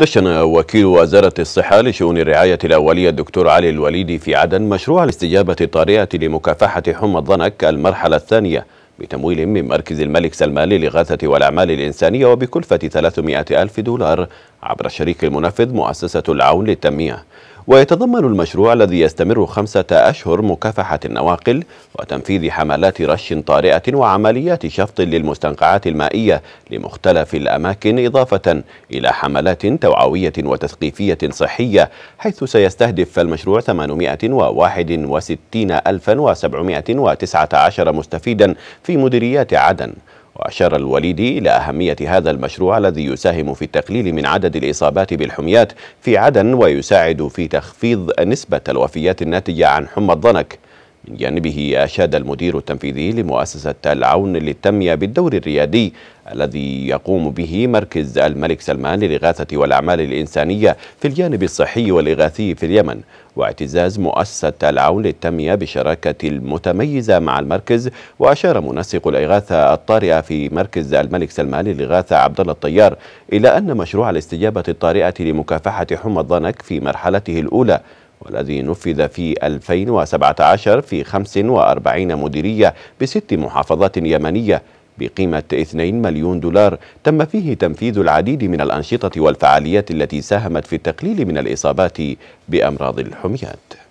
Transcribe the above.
دشن وكيل وزارة الصحة لشؤون الرعاية الأولية الدكتور علي الوليدي في عدن مشروع الاستجابة الطارئة لمكافحة حمى الضنك المرحلة الثانية بتمويل من مركز الملك سلمان للإغاثة والأعمال الإنسانية وبكلفة 300 ألف دولار عبر الشريك المنفذ مؤسسة العون للتنمية ويتضمن المشروع الذي يستمر خمسة أشهر مكافحة النواقل وتنفيذ حملات رش طارئة وعمليات شفط للمستنقعات المائية لمختلف الأماكن إضافة إلى حملات توعوية وتثقيفية صحية حيث سيستهدف المشروع 861719 مستفيدا في مديريات عدن وأشار الوليدي إلى أهمية هذا المشروع الذي يساهم في التقليل من عدد الإصابات بالحميات في عدن ويساعد في تخفيض نسبة الوفيات الناتجة عن حمى الضنك من جانبه أشاد المدير التنفيذي لمؤسسة العون للتنمية بالدور الريادي الذي يقوم به مركز الملك سلمان للإغاثة والأعمال الإنسانية في الجانب الصحي والإغاثي في اليمن واعتزاز مؤسسة العون للتنمية بالشراكة المتميزة مع المركز وأشار منسق الإغاثة الطارئة في مركز الملك سلمان للإغاثة عبدالله الطيار إلى أن مشروع الاستجابة الطارئة لمكافحة حمى الضنك في مرحلته الأولى والذي نفذ في 2017 في 45 مديرية بست محافظات يمنية بقيمة 2 مليون دولار تم فيه تنفيذ العديد من الأنشطة والفعاليات التي ساهمت في التقليل من الإصابات بأمراض الحميات